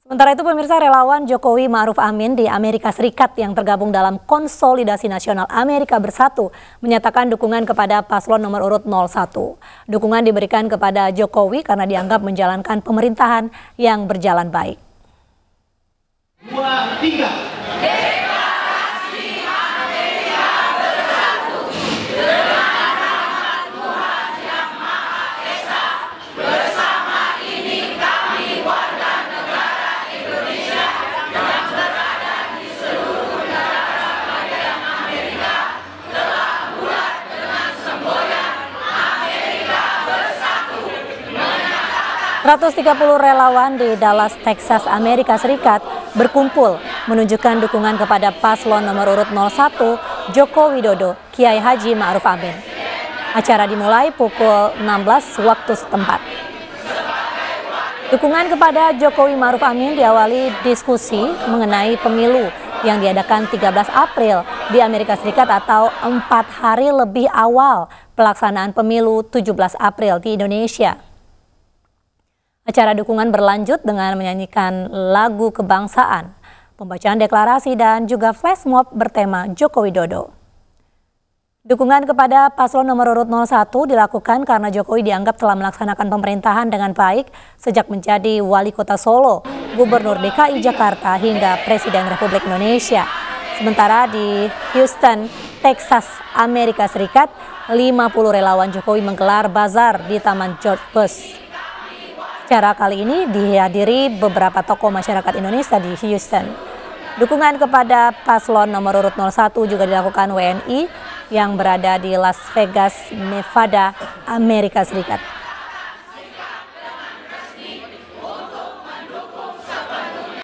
Sementara itu pemirsa relawan Jokowi Ma'ruf Amin di Amerika Serikat yang tergabung dalam Konsolidasi Nasional Amerika Bersatu menyatakan dukungan kepada paslon nomor urut 01. Dukungan diberikan kepada Jokowi karena dianggap menjalankan pemerintahan yang berjalan baik. 130 relawan di Dallas, Texas, Amerika Serikat berkumpul menunjukkan dukungan kepada paslon nomor urut 01 Joko Widodo, Kiai Haji Ma'ruf Amin. Acara dimulai pukul 16 waktu setempat. Dukungan kepada Jokowi Ma'ruf Amin diawali diskusi mengenai pemilu yang diadakan 13 April di Amerika Serikat atau 4 hari lebih awal pelaksanaan pemilu 17 April di Indonesia. Acara dukungan berlanjut dengan menyanyikan lagu kebangsaan, pembacaan deklarasi dan juga flash mob bertema Joko Widodo. Dukungan kepada paslon nomor urut 01 dilakukan karena Jokowi dianggap telah melaksanakan pemerintahan dengan baik sejak menjadi wali kota Solo, gubernur DKI Jakarta hingga presiden Republik Indonesia. Sementara di Houston, Texas, Amerika Serikat, 50 relawan Jokowi menggelar bazar di Taman George Bush. Acara kali ini dihadiri beberapa tokoh masyarakat Indonesia di Houston. Dukungan kepada paslon nomor urut 01 juga dilakukan WNI yang berada di Las Vegas, Nevada, Amerika Serikat.